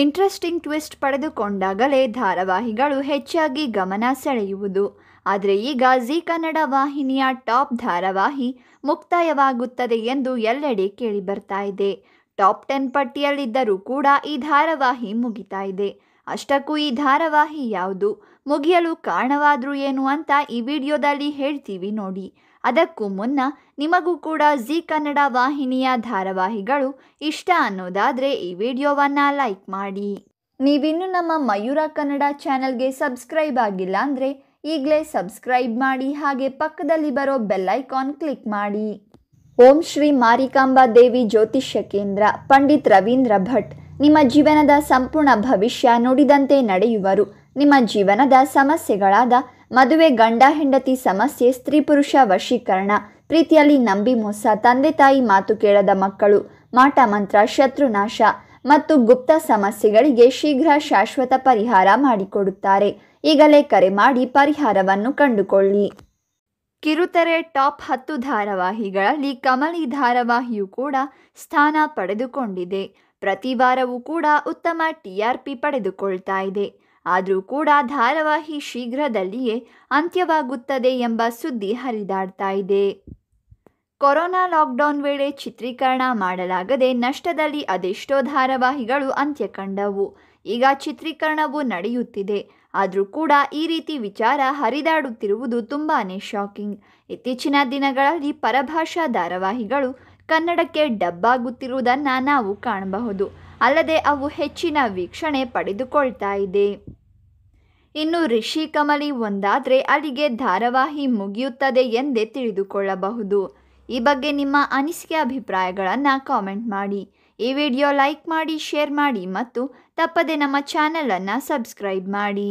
interesting twist ಪಡೆದುಕೊಂಡಾಗಲೇ ಧಾರಾವಾಹಿಗಳು ಹೆಚ್ಚಾಗಿ ಗಮನ ಸೆಳೆಯುವುದು ಆದರೆ ಈಗ ಜಿ ಕನ್ನಡ ವಾಹಿನಿಯ ಟಾಪ್ ಧಾರಾವಾಹಿ ಮುಕ್ತಾಯವಾಗುತ್ತದೆ ಎಂದು ಎಲ್ಲೆಡೆ ಕೇಳಿಬರ್ತಾ ಇದೆ ಟಾಪ್ ಟೆನ್ ಪಟ್ಟಿಯಲ್ಲಿದ್ದರೂ ಕೂಡ ಈ ಧಾರಾವಾಹಿ ಮುಗಿತಾ ಇದೆ ಅಷ್ಟಕ್ಕೂ ಈ ಧಾರಾವಾಹಿ ಯಾವುದು ಮುಗಿಯಲು ಕಾರಣವಾದರೂ ಏನು ಅಂತ ಈ ವಿಡಿಯೋದಲ್ಲಿ ಹೇಳ್ತೀವಿ ನೋಡಿ ಅದಕ್ಕೂ ಮುನ್ನ ನಿಮಗೂ ಕೂಡ ಜಿ ಕನ್ನಡ ವಾಹಿನಿಯ ಧಾರಾವಾಹಿಗಳು ಇಷ್ಟ ಅನ್ನೋದಾದರೆ ಈ ವಿಡಿಯೋವನ್ನು ಲೈಕ್ ಮಾಡಿ ನೀವಿನ್ನು ನಮ್ಮ ಮಯೂರ ಕನ್ನಡ ಚಾನಲ್ಗೆ ಸಬ್ಸ್ಕ್ರೈಬ್ ಆಗಿಲ್ಲ ಅಂದರೆ ಈಗಲೇ ಸಬ್ಸ್ಕ್ರೈಬ್ ಮಾಡಿ ಹಾಗೆ ಪಕ್ಕದಲ್ಲಿ ಬರೋ ಬೆಲ್ಲೈಕಾನ್ ಕ್ಲಿಕ್ ಮಾಡಿ ಓಂ ಶ್ರೀ ಮಾರಿಕಾಂಬಾ ದೇವಿ ಜ್ಯೋತಿಷ್ಯ ಕೇಂದ್ರ ಪಂಡಿತ್ ರವೀಂದ್ರ ಭಟ್ ನಿಮ್ಮ ಜೀವನದ ಸಂಪೂರ್ಣ ಭವಿಷ್ಯ ನುಡಿದಂತೆ ನಡೆಯುವರು ನಿಮ್ಮ ಜೀವನದ ಸಮಸ್ಯೆಗಳಾದ ಮದುವೆ ಗಂಡ ಹೆಂಡತಿ ಸಮಸ್ಯೆ ಸ್ತ್ರೀ ಪುರುಷ ವಶೀಕರಣ ಪ್ರೀತಿಯಲ್ಲಿ ನಂಬಿ ಮೋಸ ತಂದೆ ತಾಯಿ ಮಾತು ಕೇಳದ ಮಕ್ಕಳು ಮಾಟ ಮಂತ್ರ ಶತ್ರುನಾಶ ಮತ್ತು ಗುಪ್ತ ಸಮಸ್ಯೆಗಳಿಗೆ ಶೀಘ್ರ ಶಾಶ್ವತ ಪರಿಹಾರ ಮಾಡಿಕೊಡುತ್ತಾರೆ ಈಗಲೇ ಕರೆ ಮಾಡಿ ಪರಿಹಾರವನ್ನು ಕಂಡುಕೊಳ್ಳಿ ಕಿರುತೆರೆ ಟಾಪ್ ಹತ್ತು ಧಾರಾವಾಹಿಗಳಲ್ಲಿ ಕಮಲಿ ಧಾರಾವಾಹಿಯು ಕೂಡ ಸ್ಥಾನ ಪಡೆದುಕೊಂಡಿದೆ ಪ್ರತಿ ವಾರವೂ ಕೂಡ ಉತ್ತಮ ಟಿಆರ್ಪಿ ಪಡೆದುಕೊಳ್ತಾ ಇದೆ ಆದರೂ ಕೂಡ ಧಾರಾವಾಹಿ ಶೀಘ್ರದಲ್ಲಿಯೇ ಅಂತ್ಯವಾಗುತ್ತದೆ ಎಂಬ ಸುದ್ದಿ ಹರಿದಾಡ್ತಾ ಇದೆ ಕೊರೋನಾ ಲಾಕ್ಡೌನ್ ವೇಳೆ ಚಿತ್ರೀಕರಣ ಮಾಡಲಾಗದೆ ನಷ್ಟದಲ್ಲಿ ಅದೆಷ್ಟೋ ಧಾರಾವಾಹಿಗಳು ಅಂತ್ಯ ಕಂಡವು ಈಗ ಚಿತ್ರೀಕರಣವು ನಡೆಯುತ್ತಿದೆ ಆದರೂ ಕೂಡ ಈ ರೀತಿ ವಿಚಾರ ಹರಿದಾಡುತ್ತಿರುವುದು ತುಂಬಾ ಶಾಕಿಂಗ್ ಇತ್ತೀಚಿನ ದಿನಗಳಲ್ಲಿ ಪರಭಾಷಾ ಧಾರಾವಾಹಿಗಳು ಕನ್ನಡಕ್ಕೆ ಡಬ್ಬಾಗುತ್ತಿರುವುದನ್ನು ನಾವು ಕಾಣಬಹುದು ಅಲ್ಲದೆ ಅವು ಹೆಚ್ಚಿನ ವೀಕ್ಷಣೆ ಪಡೆದುಕೊಳ್ತಾ ಇದೆ ಇನ್ನು ರಿಷಿ ಕಮಲಿ ಒಂದಾದರೆ ಅಲ್ಲಿಗೆ ಧಾರಾವಾಹಿ ಮುಗಿಯುತ್ತದೆ ಎಂದೇ ತಿಳಿದುಕೊಳ್ಳಬಹುದು ಈ ಬಗ್ಗೆ ನಿಮ್ಮ ಅನಿಸಿಕೆ ಅಭಿಪ್ರಾಯಗಳನ್ನು ಕಾಮೆಂಟ್ ಮಾಡಿ ಈ ವಿಡಿಯೋ ಲೈಕ್ ಮಾಡಿ ಶೇರ್ ಮಾಡಿ ಮತ್ತು ತಪ್ಪದೆ ನಮ್ಮ ಚಾನಲನ್ನು ಸಬ್ಸ್ಕ್ರೈಬ್ ಮಾಡಿ